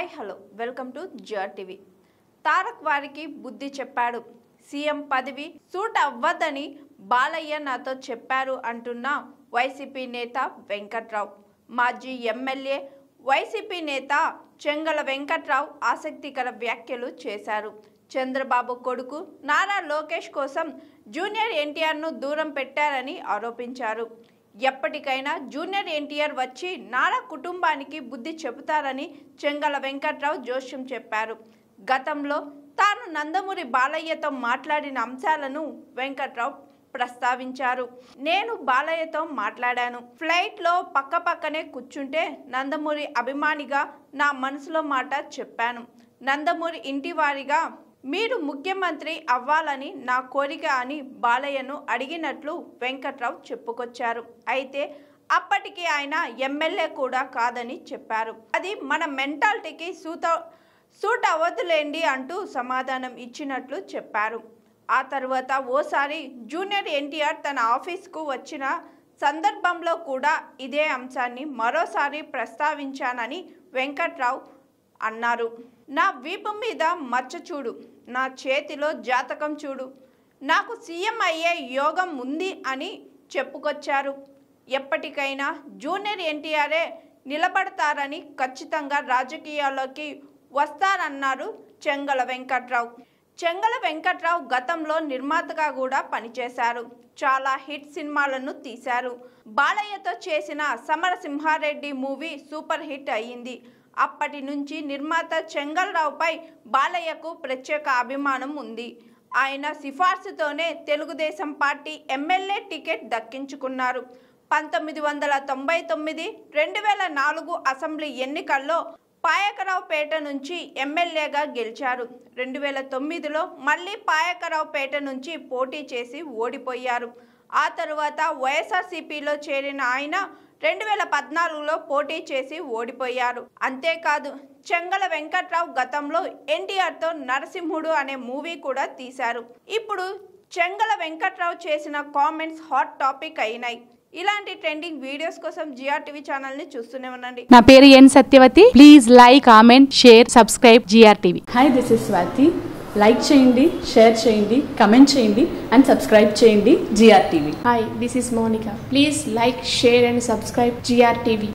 hi hello welcome to GR TV Tarak వారికి బుద్ధి చెప్పాడు సీఎం పదవి సూట్ అవ్వదని బాలయ్య నాతో చెప్పారు అంటున్న వైసీపీ నేత వెంకట్రావు మాజీ ఎమ్మెల్యే వైసీపీ నేత చెంగల వెంకట్రావు ఆసక్తికర వ్యాఖ్యలు చేశారు చంద్రబాబు కొడుకు నారా లోకేష్ కోసం జూనియర్ ఎన్టీఆర్ను దూరం పెట్టారని ఆరోపించారు ఎప్పటికైనా జూనియర్ ఎన్టీఆర్ వచ్చి నారా కుటుంబానికి బుద్ధి చెబుతారని చెంగల వెంకట్రావు జోష్యం చెప్పారు గతంలో తాను నందమూరి బాలయ్యతో మాట్లాడిన అంశాలను వెంకట్రావు ప్రస్తావించారు నేను బాలయ్యతో మాట్లాడాను ఫ్లైట్లో పక్క పక్కనే కూర్చుంటే నందమూరి అభిమానిగా నా మనసులో మాట చెప్పాను నందమూరి ఇంటి వారిగా మీరు ముఖ్యమంత్రి అవ్వాలని నా కోరిక అని బాలయ్యను అడిగినట్లు వెంకట్రావు చెప్పుకొచ్చారు అయితే అప్పటికి ఆయన ఎమ్మెల్యే కూడా కాదని చెప్పారు అది మన మెంటాలిటీకి సూత సూట్ అవ్వదులేండి అంటూ సమాధానం ఇచ్చినట్లు చెప్పారు ఆ తర్వాత ఓసారి జూనియర్ ఎన్టీఆర్ తన ఆఫీస్కు వచ్చిన సందర్భంలో కూడా ఇదే అంశాన్ని మరోసారి ప్రస్తావించానని వెంకట్రావు అన్నారు నా వీపు మీద మచ్చ చూడు నా చేతిలో జాతకం చూడు నాకు సీఎం అయ్యే యోగం ఉంది అని చెప్పుకొచ్చారు ఎప్పటికైనా జూనియర్ ఎన్టీఆరే నిలబడతారని ఖచ్చితంగా రాజకీయాల్లోకి వస్తారన్నారు చెంగల వెంకట్రావు చెంగల వెంకట్రావు గతంలో నిర్మాతగా కూడా పనిచేశారు చాలా హిట్ సినిమాలను తీశారు బాలయ్యతో చేసిన సమరసింహారెడ్డి మూవీ సూపర్ హిట్ అయ్యింది అప్పటి నుంచి నిర్మాత చెంగల్రావుపై బాలయ్యకు ప్రత్యేక అభిమానం ఉంది ఆయన సిఫార్సుతోనే తెలుగుదేశం పార్టీ ఎమ్మెల్యే టికెట్ దక్కించుకున్నారు పంతొమ్మిది వందల తొంభై తొమ్మిది రెండు వేల నాలుగు అసెంబ్లీ ఎన్నికల్లో పాయకరావుపేట నుంచి ఎమ్మెల్యేగా గెలిచారు రెండు వేల తొమ్మిదిలో మళ్ళీ పాయకరావుపేట నుంచి పోటీ చేసి ఓడిపోయారు ఆ తరువాత వైఎస్ఆర్సీపీలో చేరిన ఆయన రెండు వేల పద్నాలుగులో పోటీ చేసి ఓడిపోయారు అంతేకాదు చెంగల వెంకట్రావు గతంలో ఎన్టీఆర్తో నరసింహుడు అనే మూవీ కూడా తీశారు ఇప్పుడు చెంగల వెంకట్రావు చేసిన కామెంట్స్ హాట్ టాపిక్ అయినాయి ఇలాంటి ట్రెండింగ్ వీడియోస్ కోసం జిఆర్టీవీ ఛానల్ ని చూస్తూనే ఉండండి నా పేరు N Satyavathi please like comment share subscribe GRTV TV hi this is Swathi like చేయండి షేర్ చేయండి కమెంట్ చేయండి అండ్ సబ్స్క్రైబ్ చేయండి GR TV hi this is Monika please like share and subscribe GR TV